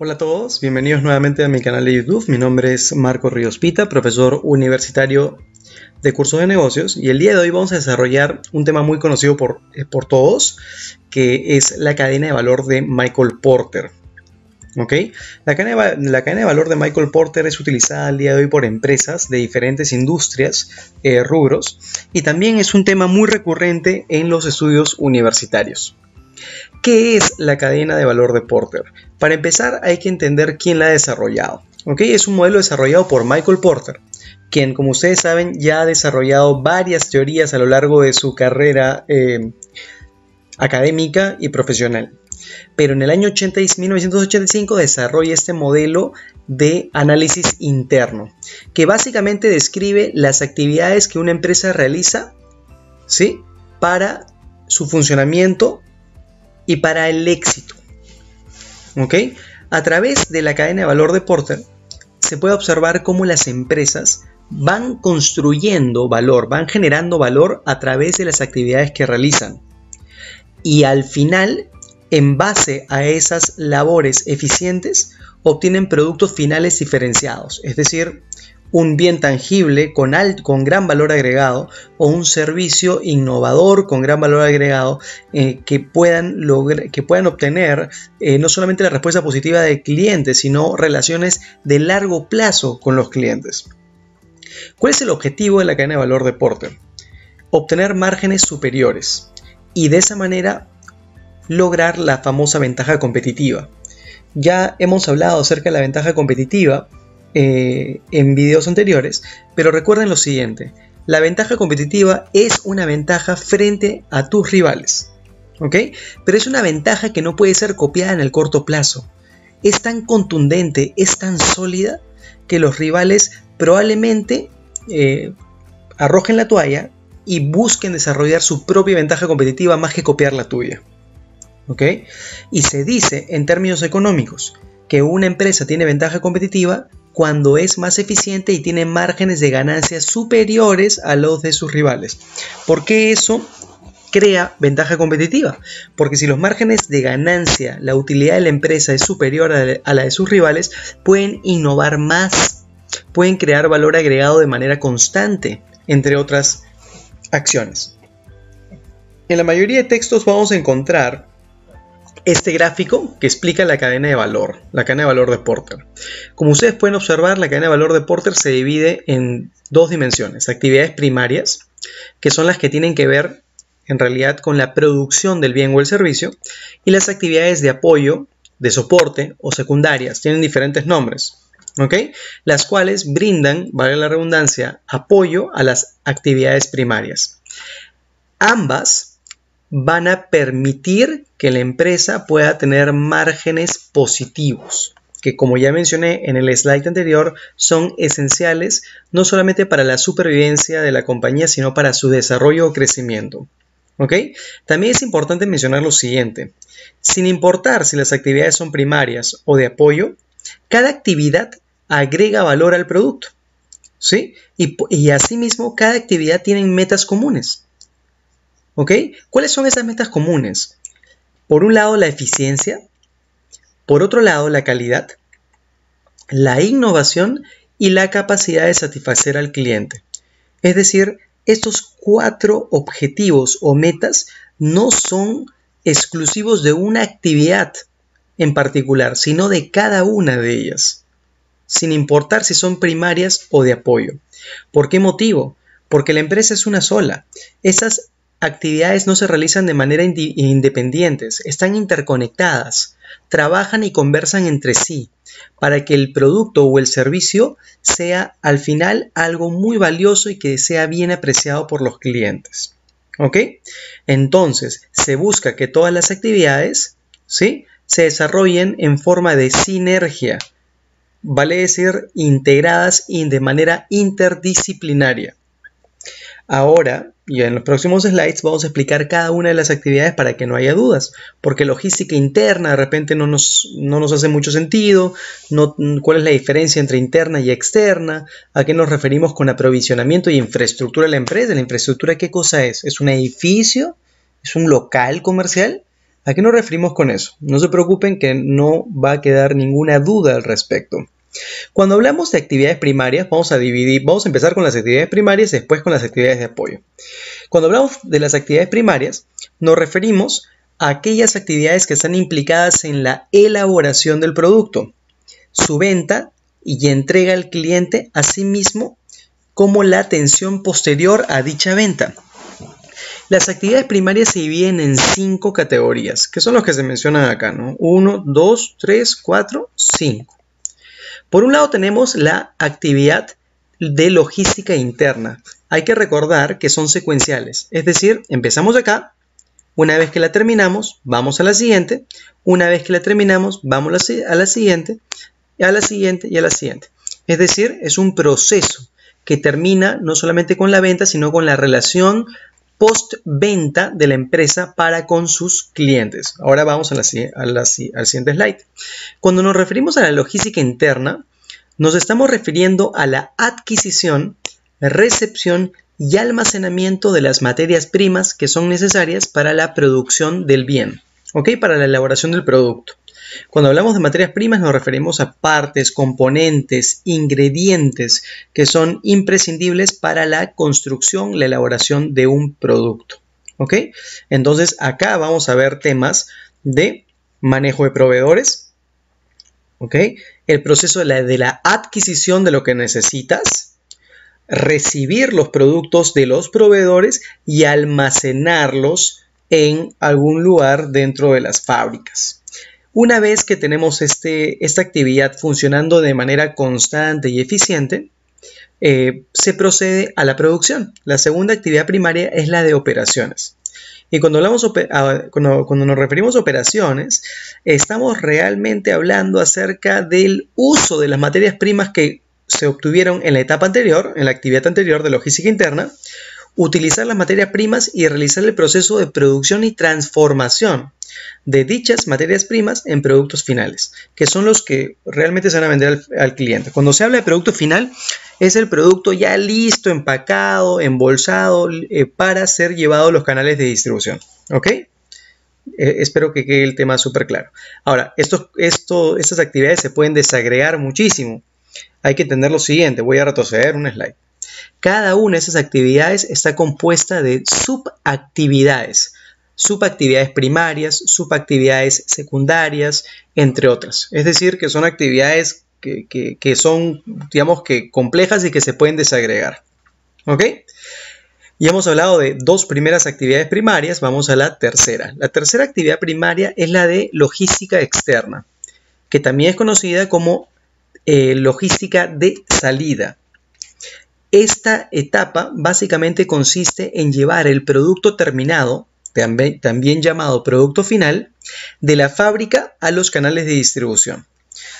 Hola a todos, bienvenidos nuevamente a mi canal de YouTube. Mi nombre es Marco Ríos Pita, profesor universitario de cursos de negocios y el día de hoy vamos a desarrollar un tema muy conocido por, eh, todos, que es la cadena de valor de Michael Porter. La, cadena de, valor de Michael Porter es utilizada al día de hoy por empresas de diferentes industrias, eh, rubros, y también es un tema muy recurrente en los estudios universitarios. ¿Qué es la cadena de valor de Porter? Para empezar hay que entender quién la ha desarrollado. Es un modelo desarrollado por Michael Porter, quien como ustedes saben ya ha desarrollado varias teorías a lo largo de su carrera eh, académica y profesional. Pero en el año 80 1985 desarrolla este modelo de análisis interno, que básicamente describe las actividades que una empresa realiza ¿sí? para su funcionamiento y para el éxito. ¿Ok? A través de la cadena de valor de Porter se puede observar cómo las empresas van construyendo valor, van generando valor a través de las actividades que realizan. Y al final, en base a esas labores eficientes, obtienen productos finales diferenciados, es decir, un bien tangible con, con, gran valor agregado o un servicio innovador con gran valor agregado eh, que, puedan que, puedan obtener eh, no solamente la respuesta positiva de clientes sino relaciones de largo plazo con los clientes. ¿Cuál es el objetivo de la cadena de valor de Porter? Obtener márgenes superiores y de esa manera lograr la famosa ventaja competitiva. Ya hemos hablado acerca de la ventaja competitiva eh, en videos anteriores, pero recuerden lo siguiente, la ventaja competitiva es una ventaja frente a tus rivales, ¿ok? Pero es una ventaja que no puede ser copiada en el corto plazo. Es tan contundente, es tan sólida, que los rivales probablemente eh, arrojen la toalla y busquen desarrollar su propia ventaja competitiva más que copiar la tuya. ¿Ok? Y se dice en términos económicos que una empresa tiene ventaja competitiva cuando es más eficiente y tiene márgenes de ganancia superiores a los de sus rivales. ¿Por qué eso? crea ventaja competitiva, porque si los márgenes de ganancia, la utilidad de la empresa es superior a la de sus rivales, pueden innovar más, pueden crear valor agregado de manera constante, entre otras acciones. En la mayoría de textos vamos a encontrar este gráfico que explica la cadena de valor, la cadena de valor de Porter. Como ustedes pueden observar, la cadena de valor de Porter se divide en dos dimensiones, actividades primarias, que son las que tienen que ver en realidad con la producción del bien o el servicio, y las actividades de apoyo, de soporte o secundarias, tienen diferentes nombres, ¿ok? Las cuales brindan, vale la redundancia, apoyo a las actividades primarias. Ambas van a permitir que la empresa pueda tener márgenes positivos, que como ya mencioné en el slide anterior, son esenciales no solamente para la supervivencia de la compañía, sino para su desarrollo o crecimiento. También es importante mencionar lo siguiente. Sin importar si las actividades son primarias o de apoyo, cada actividad agrega valor al producto. Y, y asimismo, cada actividad tiene metas comunes. ¿Cuáles son esas metas comunes? Por un lado, la eficiencia. Por otro lado, la calidad. La innovación y la capacidad de satisfacer al cliente. Es decir, estos cuatro objetivos o metas no son exclusivos de una actividad en particular, sino de cada una de ellas, sin importar si son primarias o de apoyo. ¿Por qué motivo? Porque la empresa es una sola. Esas actividades no se realizan de manera independientes, están interconectadas, trabajan y conversan entre sí, para que el producto o el servicio sea al final algo muy valioso y que sea bien apreciado por los clientes. ¿Ok? Entonces, se busca que todas las actividades, ¿sí? Se desarrollen en forma de sinergia, vale decir, integradas y de manera interdisciplinaria. Ahora, y en los próximos slides vamos a explicar cada una de las actividades para que no haya dudas, porque logística interna de repente no nos, hace mucho sentido, cuál es la diferencia entre interna y externa, a qué nos referimos con aprovisionamiento y infraestructura de la empresa, la infraestructura qué cosa es, es un edificio, es un local comercial, a qué nos referimos con eso, no se preocupen que no va a quedar ninguna duda al respecto. Cuando hablamos de actividades primarias, vamos a dividir, vamos a empezar con las actividades primarias y después con las actividades de apoyo. Cuando hablamos de las actividades primarias, nos referimos a aquellas actividades que están implicadas en la elaboración del producto, su venta y entrega al cliente, así mismo como la atención posterior a dicha venta. Las actividades primarias se dividen en cinco categorías, que son los que se mencionan acá, ¿no? Uno, dos, tres, cuatro, por un lado tenemos la actividad de logística interna. Hay que recordar que son secuenciales, es decir, empezamos acá, una vez que la terminamos, vamos a la siguiente, una vez que la terminamos, vamos a la siguiente, a la siguiente y a la siguiente. Es decir, es un proceso que termina no solamente con la venta, sino con la relación postventa de la empresa para con sus clientes. Ahora vamos a al siguiente slide. Cuando nos referimos a la logística interna, nos estamos refiriendo a la adquisición, recepción y almacenamiento de las materias primas que son necesarias para la producción del bien, ¿ok? Para la elaboración del producto. Cuando hablamos de materias primas nos referimos a partes, componentes, ingredientes que son imprescindibles para la construcción, la elaboración de un producto. ¿Ok? Entonces acá vamos a ver temas de manejo de proveedores, El proceso de la adquisición de lo que necesitas, recibir los productos de los proveedores y almacenarlos en algún lugar dentro de las fábricas. Una vez que tenemos este, esta actividad funcionando de manera constante y eficiente, eh, se procede a la producción. La segunda actividad primaria es la de operaciones. Y cuando, hablamos, cuando, cuando nos referimos a operaciones, estamos realmente hablando acerca del uso de las materias primas que se obtuvieron en la etapa anterior, en la actividad anterior de logística interna, utilizar las materias primas y realizar el proceso de producción y transformación de dichas materias primas en productos finales, que son los que realmente se van a vender al, cliente. Cuando se habla de producto final, es el producto ya listo, empacado, embolsado, eh, para ser llevado a los canales de distribución. ¿Ok? Eh, espero que quede el tema súper claro. Ahora, estas actividades se pueden desagregar muchísimo. Hay que entender lo siguiente, voy a retroceder un slide. Cada una de esas actividades está compuesta de subactividades, subactividades primarias, subactividades secundarias, entre otras. Es decir, que son actividades que, son, digamos que complejas y que se pueden desagregar. ¿Ok? Y hemos hablado de dos primeras actividades primarias, vamos a la tercera. La tercera actividad primaria es la de logística externa, que también es conocida como eh, logística de salida. Esta etapa básicamente consiste en llevar el producto terminado, también llamado producto final, de la fábrica a los canales de distribución.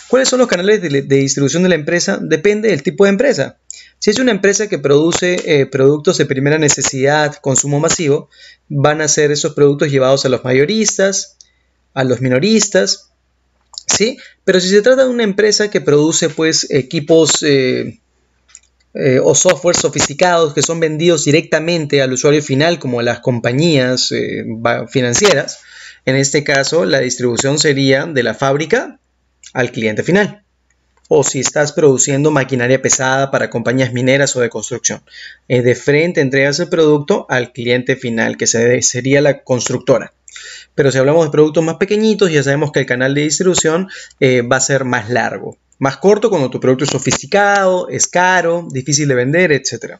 ¿Cuáles son los canales de, distribución de la empresa? Depende del tipo de empresa. Si es una empresa que produce eh, productos de primera necesidad, consumo masivo, van a ser esos productos llevados a los mayoristas, a los minoristas, ¿sí? Pero si se trata de una empresa que produce pues equipos... Eh, eh, o software sofisticados que son vendidos directamente al usuario final, como las compañías eh, financieras. En este caso, la distribución sería de la fábrica al cliente final. O si estás produciendo maquinaria pesada para compañías mineras o de construcción. Eh, de frente entregas el producto al cliente final, que sería la constructora. Pero si hablamos de productos más pequeñitos, ya sabemos que el canal de distribución va a ser más largo. Más corto cuando tu producto es sofisticado, es caro, difícil de vender, etc.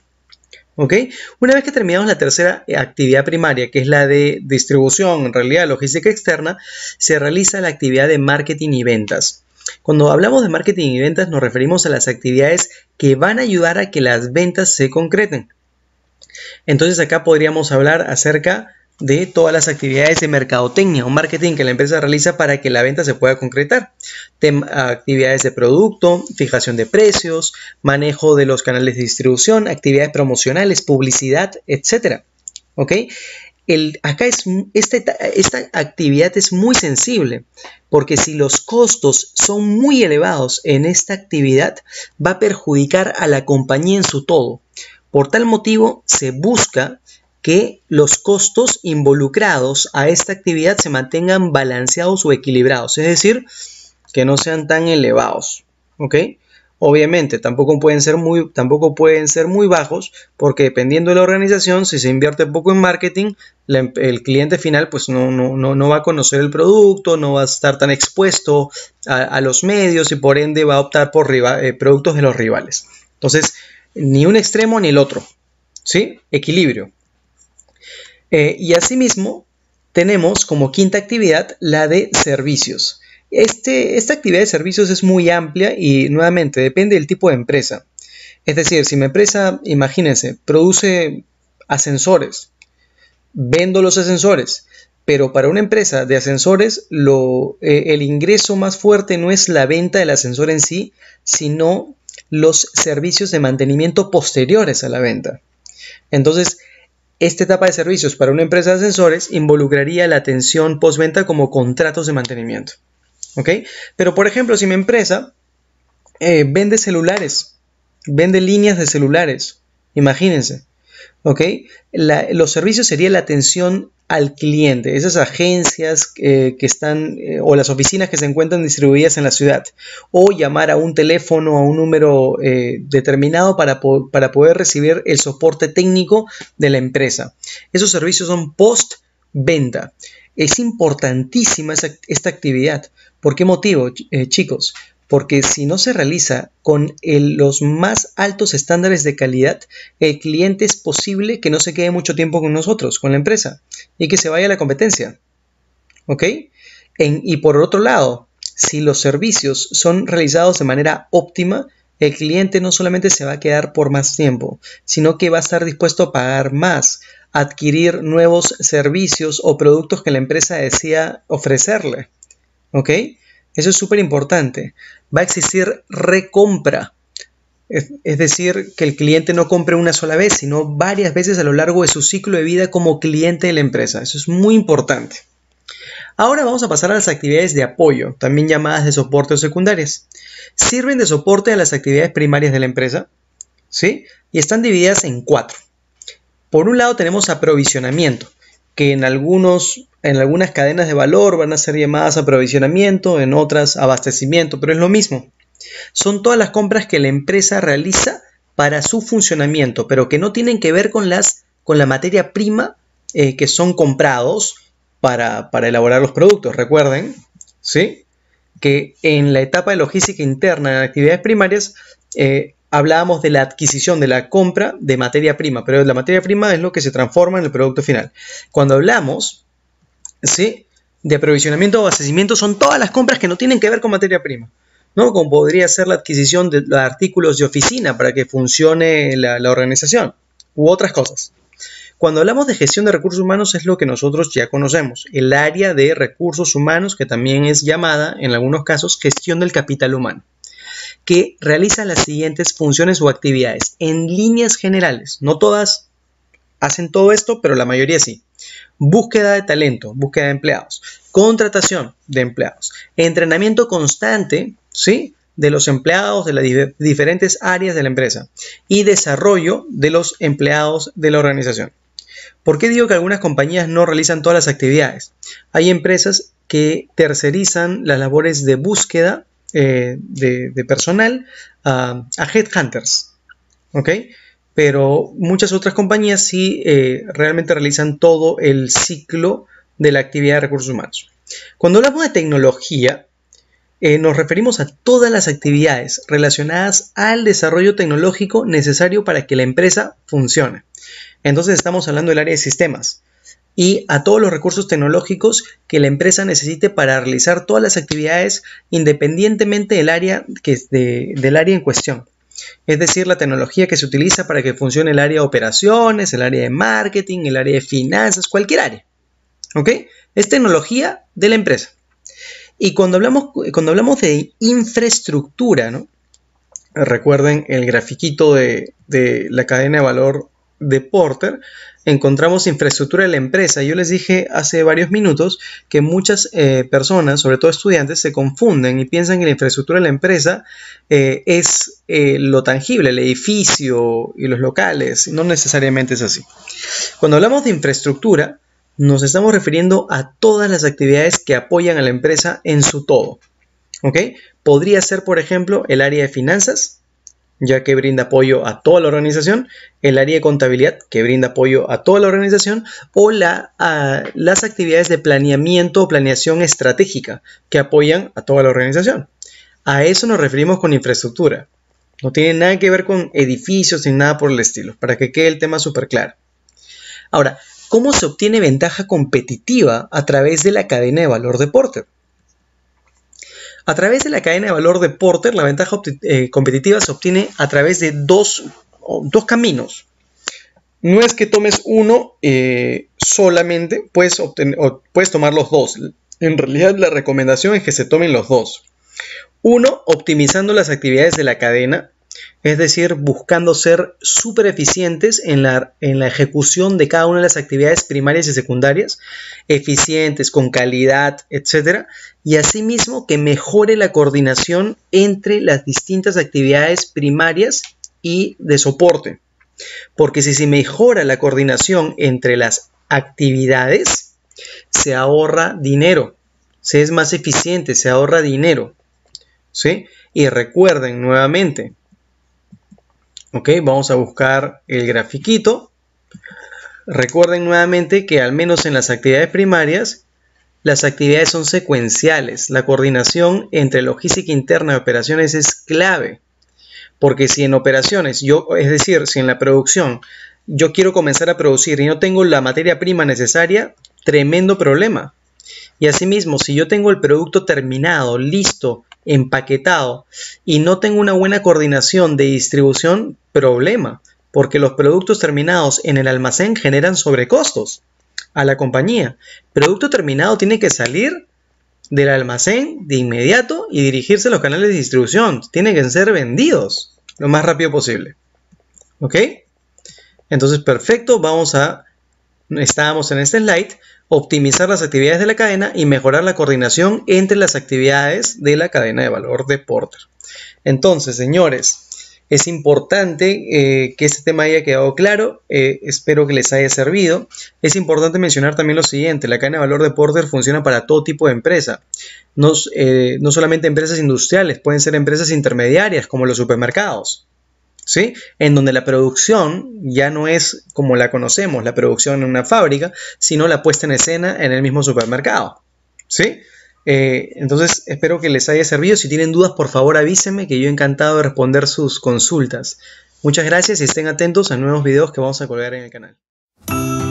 ¿Ok? Una vez que terminamos la tercera eh, actividad primaria, que es la de distribución, en realidad logística externa, se realiza la actividad de marketing y ventas. Cuando hablamos de marketing y ventas nos referimos a las actividades que van a ayudar a que las ventas se concreten. Entonces acá podríamos hablar acerca de todas las actividades de mercadotecnia o marketing que la empresa realiza para que la venta se pueda concretar. actividades de producto, fijación de precios, manejo de los canales de distribución, actividades promocionales, publicidad, etc. ¿Ok? El, acá es, este, esta actividad es muy sensible porque si los costos son muy elevados en esta actividad va a perjudicar a la compañía en su todo. Por tal motivo se busca que los costos involucrados a esta actividad se mantengan balanceados o equilibrados, es decir, que no sean tan elevados, ¿ok? Obviamente, tampoco pueden ser muy, tampoco pueden ser muy bajos, porque dependiendo de la organización, si se invierte poco en marketing, em, el cliente final pues no, no, va a conocer el producto, no va a estar tan expuesto a, los medios y por ende va a optar por eh, productos de los rivales. Entonces, ni un extremo ni el otro, ¿sí? Equilibrio. Eh, y asimismo, tenemos como quinta actividad la de servicios. Este, esta actividad de servicios es muy amplia y nuevamente depende del tipo de empresa. Es decir, si mi empresa, imagínense, produce ascensores, vendo los ascensores, pero para una empresa de ascensores lo, eh, el ingreso más fuerte no es la venta del ascensor en sí, sino los servicios de mantenimiento posteriores a la venta. Entonces, esta etapa de servicios para una empresa de ascensores involucraría la atención postventa como contratos de mantenimiento. ¿Ok? Pero por ejemplo, si mi empresa eh, vende celulares, vende líneas de celulares, imagínense, ¿ok? los servicios sería la atención al cliente, esas agencias eh, que están eh, o las oficinas que se encuentran distribuidas en la ciudad, o llamar a un teléfono a un número eh, determinado para, poder recibir el soporte técnico de la empresa. Esos servicios son post-venta. Es importantísima esta actividad. ¿Por qué motivo, chicos? porque si no se realiza con los más altos estándares de calidad, el cliente es posible que no se quede mucho tiempo con nosotros, con la empresa, y que se vaya a la competencia. ¿Ok? y por otro lado, si los servicios son realizados de manera óptima, el cliente no solamente se va a quedar por más tiempo, sino que va a estar dispuesto a pagar más, adquirir nuevos servicios o productos que la empresa decía ofrecerle. ¿Ok? Eso es súper importante. Va a existir recompra. Es decir, que el cliente no compre una sola vez, sino varias veces a lo largo de su ciclo de vida como cliente de la empresa. Eso es muy importante. Ahora vamos a pasar a las actividades de apoyo, también llamadas de soporte o secundarias. Sirven de soporte a las actividades primarias de la empresa, ¿sí? Y están divididas en cuatro. Por un lado tenemos aprovisionamiento que en, algunos, en algunas cadenas de valor van a ser llamadas aprovisionamiento, en otras abastecimiento, pero es lo mismo. Son todas las compras que la empresa realiza para su funcionamiento, pero que no tienen que ver con, las, con la materia prima eh, que son comprados para, para elaborar los productos. Recuerden, ¿sí? que en la etapa de logística interna en actividades primarias eh, hablábamos de la adquisición, de la compra de materia prima, pero la materia prima es lo que se transforma en el producto final. Cuando hablamos ¿sí? de aprovisionamiento o abastecimiento, son todas las compras que no tienen que ver con materia prima. ¿no? Como podría ser la adquisición de artículos de oficina para que funcione la, la organización u otras cosas. Cuando hablamos de gestión de recursos humanos es lo que nosotros ya conocemos, el área de recursos humanos que también es llamada en algunos casos gestión del capital humano que realiza las siguientes funciones o actividades. En líneas generales, no todas hacen todo esto, pero la mayoría sí. Búsqueda de talento, búsqueda de empleados, contratación de empleados, entrenamiento constante, ¿sí? de los empleados de las diferentes áreas de la empresa y desarrollo de los empleados de la organización. ¿Por qué digo que algunas compañías no realizan todas las actividades? Hay empresas que tercerizan las labores de búsqueda eh, de, personal a, headhunters. ¿Ok? Pero muchas otras compañías sí eh, realmente realizan todo el ciclo de la actividad de recursos humanos. Cuando hablamos de tecnología, eh, nos referimos a todas las actividades relacionadas al desarrollo tecnológico necesario para que la empresa funcione. Entonces estamos hablando del área de sistemas, y a todos los recursos tecnológicos que la empresa necesite para realizar todas las actividades independientemente del área, que del área en cuestión. Es decir, la tecnología que se utiliza para que funcione el área de operaciones, el área de marketing, el área de finanzas, cualquier área. ¿Ok? Es tecnología de la empresa. Y cuando hablamos, cuando hablamos de infraestructura, ¿no? Recuerden el grafiquito de, de la cadena de valor de Porter, encontramos infraestructura de la empresa. Yo les dije hace varios minutos que muchas eh, personas, sobre todo estudiantes, se confunden y piensan que la infraestructura de la empresa eh, es eh, lo tangible, el edificio y los locales. No necesariamente es así. Cuando hablamos de infraestructura, nos estamos refiriendo a todas las actividades que apoyan a la empresa en su todo. ¿Ok? Podría ser, por ejemplo, el área de finanzas, ya que brinda apoyo a toda la organización, el área de contabilidad, que brinda apoyo a toda la organización, o las actividades de planeamiento o planeación estratégica, que apoyan a toda la organización. A eso nos referimos con infraestructura. No tiene nada que ver con edificios ni nada por el estilo, para que quede el tema súper claro. Ahora, ¿cómo se obtiene ventaja competitiva a través de la cadena de valor de a través de la cadena de valor de Porter, la ventaja eh, competitiva se obtiene a través de dos, caminos. No es que tomes uno eh, solamente, puedes, puedes tomar los dos. En realidad la recomendación es que se tomen los dos. Uno, optimizando las actividades de la cadena es decir, buscando ser súper eficientes en la, en la, ejecución de cada una de las actividades primarias y secundarias, eficientes, con calidad, etc. Y asimismo que mejore la coordinación entre las distintas actividades primarias y de soporte. Porque si se mejora la coordinación entre las actividades, se ahorra dinero, se es más eficiente, se ahorra dinero. ¿Sí? Y recuerden nuevamente, Ok, vamos a buscar el grafiquito. Recuerden nuevamente que al menos en las actividades primarias, las actividades son secuenciales. La coordinación entre logística interna y operaciones es clave. Porque si en operaciones, yo, es decir, si en la producción yo quiero comenzar a producir y no tengo la materia prima necesaria, tremendo problema. Y asimismo, si yo tengo el producto terminado, listo, empaquetado y no tengo una buena coordinación de distribución, problema, porque los productos terminados en el almacén generan sobrecostos a la compañía. Producto terminado tiene que salir del almacén de inmediato y dirigirse a los canales de distribución. Tienen que ser vendidos lo más rápido posible. ¿Ok? Entonces, perfecto, vamos a... Estábamos en este slide optimizar las actividades de la cadena y mejorar la coordinación entre las actividades de la cadena de valor de Porter. Entonces, señores, es importante eh, que este tema haya quedado claro, eh, espero que les haya servido. Es importante mencionar también lo siguiente, la cadena de valor de Porter funciona para todo tipo de empresa, no eh, solamente empresas industriales, pueden ser empresas intermediarias como los supermercados. ¿sí? En donde la producción ya no es como la conocemos, la producción en una fábrica, sino la puesta en escena en el mismo supermercado, ¿sí? Eh, entonces, espero que les haya servido. Si tienen dudas, por favor avísenme que yo encantado de responder sus consultas. Muchas gracias y estén atentos a nuevos videos que vamos a colgar en el canal.